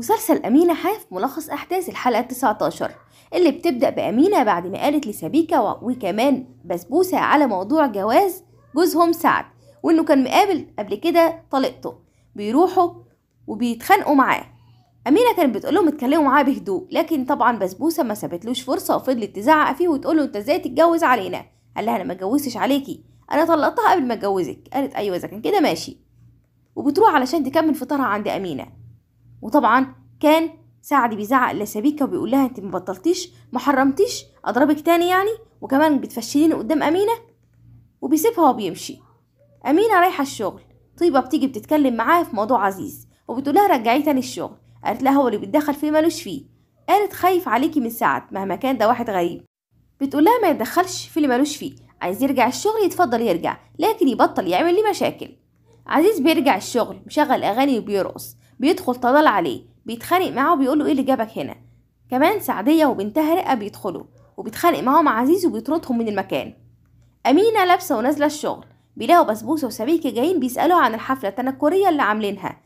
مسلسل أمينة حاف ملخص أحداث الحلقة 19 اللي بتبدأ بأمينة بعد ما قالت لسبيكة وكمان بسبوسة على موضوع جواز جوزهم سعد وإنه كان مقابل قبل كده طليقته بيروحوا وبيتخانقوا معاه أمينة كانت بتقول لهم اتكلموا معاه بهدوء لكن طبعا بسبوسة ما سابتلوش فرصة وفضلت تزعق فيه وتقول له أنت إزاي تتجوز علينا قال لها أنا ما اتجوزتش عليكي أنا طلقتها قبل ما اتجوزك قالت أيوه إذا كان كده ماشي وبتروح علشان تكمل فطارها عند أمينة وطبعا كان سعد بيزعق لسبيكة وبيقول لها انت مبطلتيش محرمتيش اضربك تاني يعني وكمان بتفشليني قدام امينه وبيسيبها وبيمشي امينه رايحه الشغل طيبه بتيجي بتتكلم معاه في موضوع عزيز وبتقول لها رجعيه تاني الشغل قالت لها هو اللي بيتدخل فيه مالوش فيه قالت خايف عليكي من سعد مهما كان ده واحد غريب بتقول لها ما يتدخلش في اللي مالوش فيه عايز يرجع الشغل يتفضل يرجع لكن يبطل يعمل لي مشاكل عزيز بيرجع الشغل مشغل اغاني وبيرقص بيدخل طلال عليه بيتخانق معاه وبيقول له ايه اللي جابك هنا كمان سعديه وبنتها رقه بيدخلوا وبيتخانق معاهم عزيز وبيطردهم من المكان امينه لابسه ونازله الشغل بيلاقوا بسبوسه وسبيكه جايين بيسالوا عن الحفله التنكريه اللي عاملينها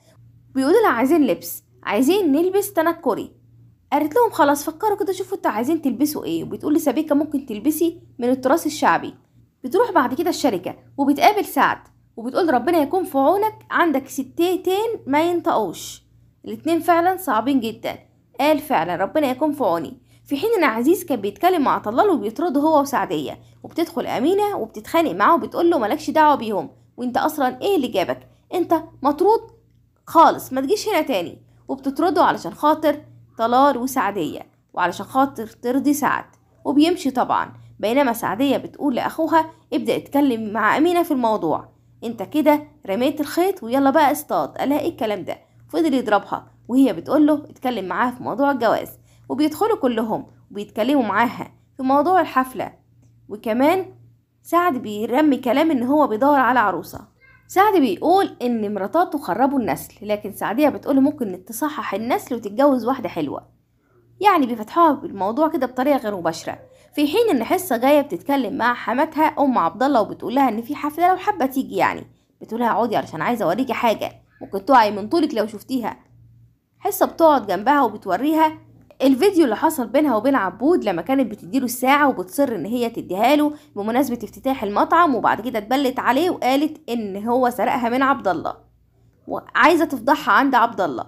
بيقولوا لها عايزين لبس عايزين نلبس تنكري قالت لهم خلاص فكروا كده شوفوا انتوا عايزين تلبسوا ايه وبتقول لسبيكه ممكن تلبسي من التراث الشعبي بتروح بعد كده الشركه وبتقابل سعد وبتقول ربنا يكون في عونك عندك ستتين ما ينطقوش الاتنين فعلا صعبين جدا قال فعلا ربنا يكون في عوني في حين ان عزيز كان بيتكلم مع طلال وبيطرده هو وسعديه وبتدخل امينه وبتتخانق معاه وبتقول له مالكش دعوه بيهم وانت اصلا ايه اللي جابك انت مطرود خالص ما تجيش هنا تاني وبتطرده علشان خاطر طلال وسعديه وعلشان خاطر ترضي سعد وبيمشي طبعا بينما سعديه بتقول لاخوها ابدا اتكلم مع امينه في الموضوع انت كده رميت الخيط ويلا بقى اصطاد قالها ايه الكلام ده فضل يضربها وهي بتقول له اتكلم معاها في موضوع الجواز وبيدخلوا كلهم وبيتكلموا معاها في موضوع الحفلة وكمان سعد بيرمي كلام ان هو بيدور على عروسة سعد بيقول ان مراتاته خربوا النسل لكن سعدية بتقول ممكن تصحح النسل وتتجوز واحدة حلوة يعني بيفتحوها بالموضوع كده بطريقة غير مباشرة في حين ان حصه جايه بتتكلم مع حماتها ام عبد الله وبتقولها ان في حفله لو حابه تيجي يعني بتقولها اقعدي علشان عايزه اوريكي حاجه ممكن تقعي من طولك لو شفتيها حصه بتقعد جنبها وبتوريها الفيديو اللي حصل بينها وبين عبود لما كانت بتديله الساعة وبتصر ان هي تديها له بمناسبة افتتاح المطعم وبعد كده اتبلت عليه وقالت ان هو سرقها من عبد الله وعايزة تفضحها عند عبد الله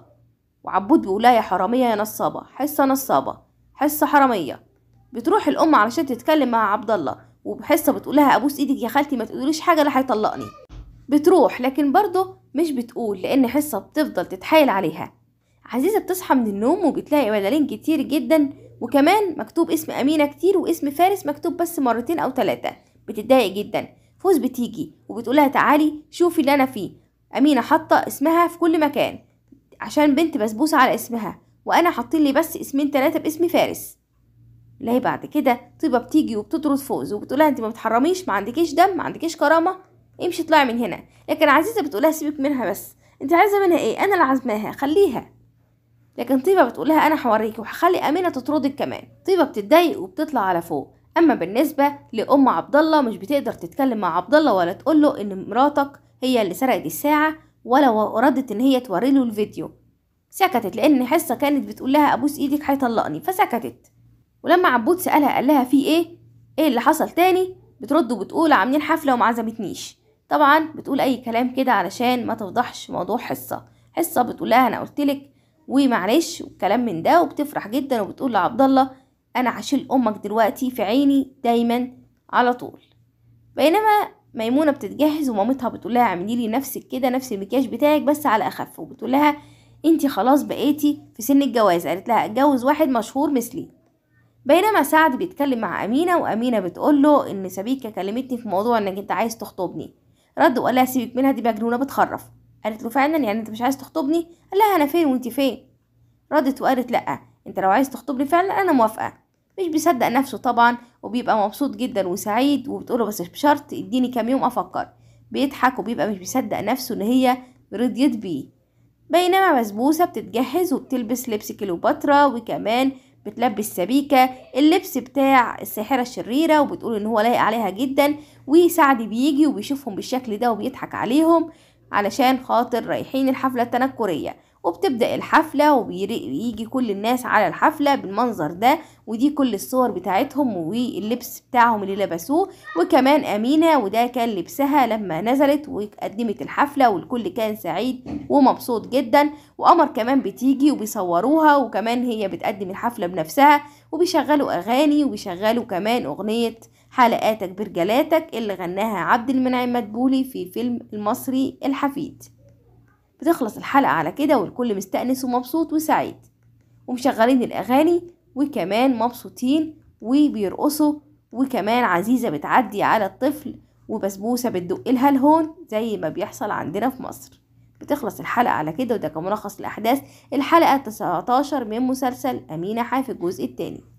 وعبود بيقولها يا حرامية يا نصابة حصة نصابة حصة حرامية بتروح الام علشان تتكلم مع عبد الله وبحصه بتقولها ابوس ايدك يا خالتي ما تقوليش حاجه لا هيطلقني بتروح لكن برضه مش بتقول لان حصه بتفضل تتحايل عليها عزيزه بتصحى من النوم وبتلاقي بدلين كتير جدا وكمان مكتوب اسم امينه كتير واسم فارس مكتوب بس مرتين او ثلاثه بتتضايق جدا فوز بتيجي وبتقولها تعالي شوفي اللي انا فيه امينه حاطه اسمها في كل مكان عشان بنت بسبوسه على اسمها وانا حاطين لي بس اسمين ثلاثه باسم فارس لا بعد كده طيبه بتيجي وبتطرد فوز وبتقولها انت ما بتحرميش ما عندكيش دم ما عندكيش كرامه امشي اطلعي من هنا لكن عزيزه بتقولها سيبك منها بس انت عايزه منها ايه انا اللي عزماها خليها لكن طيبه بتقولها انا هوريكي وهخلي امينه تطردك كمان طيبه بتتضايق وبتطلع على فوق اما بالنسبه لام عبد الله مش بتقدر تتكلم مع عبد الله ولا تقول له ان مراتك هي اللي سرقت الساعه ولا ردت ان هي توري له الفيديو سكتت لان حصه كانت بتقول لها ابوس ايدك هيطلقني فسكتت ولما عبود سألها قال لها في ايه ايه اللي حصل تاني بترد وبتقول عاملين حفله وما عزمتنيش طبعا بتقول اي كلام كده علشان ما تفضحش موضوع حصه حصه بتقول لها انا قلتلك ومعلش وكلام من ده وبتفرح جدا وبتقول لعبد الله انا هشيل امك دلوقتي في عيني دايما على طول بينما ميمونه بتتجهز ومامتها بتقول لها اعملي لي نفسك كده نفس المكياج بتاعك بس على اخف وبتقول لها انت خلاص بقيتي في سن الجواز قالت لها اتجوز واحد مشهور مثلي بينما سعد بيتكلم مع أمينة وأمينة بتقول له إن سبيكة كلمتني في موضوع إنك أنت عايز تخطبني رد وقال لها سيبك منها دي مجنونة بتخرف قالت له فعلا يعني أنت مش عايز تخطبني قال لها أنا فين وأنت فين ردت وقالت لأ أنت لو عايز تخطبني فعلا أنا موافقة مش بيصدق نفسه طبعا وبيبقى مبسوط جدا وسعيد وبتقوله بس بشرط اديني كام يوم أفكر بيضحك وبيبقى مش بيصدق نفسه إن هي رضيت بيه بينما بسبوسة بتتجهز وبتلبس لبس كليوباترا وكمان بتلبس سبيكة اللبس بتاع الساحرة الشريرة وبتقول ان هو لايق عليها جدا وسعد بيجي وبيشوفهم بالشكل ده وبيضحك عليهم علشان خاطر رايحين الحفلة التنكرية وبتبدأ الحفلة وبيجي كل الناس على الحفلة بالمنظر ده ودي كل الصور بتاعتهم واللبس بتاعهم اللي لبسوه وكمان أمينة وده كان لبسها لما نزلت وقدمت الحفلة والكل كان سعيد ومبسوط جدا وقمر كمان بتيجي وبيصوروها وكمان هي بتقدم الحفلة بنفسها وبيشغلوا أغاني وبيشغلوا كمان أغنية حلقاتك برجلاتك اللي غناها عبد المنعم مدبولي في فيلم المصري الحفيد بتخلص الحلقة على كده والكل مستأنس ومبسوط وسعيد ومشغلين الأغاني وكمان مبسوطين وبيرقصوا وكمان عزيزة بتعدي على الطفل وبسبوسة بتدق لها الهون زي ما بيحصل عندنا في مصر بتخلص الحلقة على كده وده كملخص الأحداث الحلقة 19 من مسلسل أمينة حافي الجزء التاني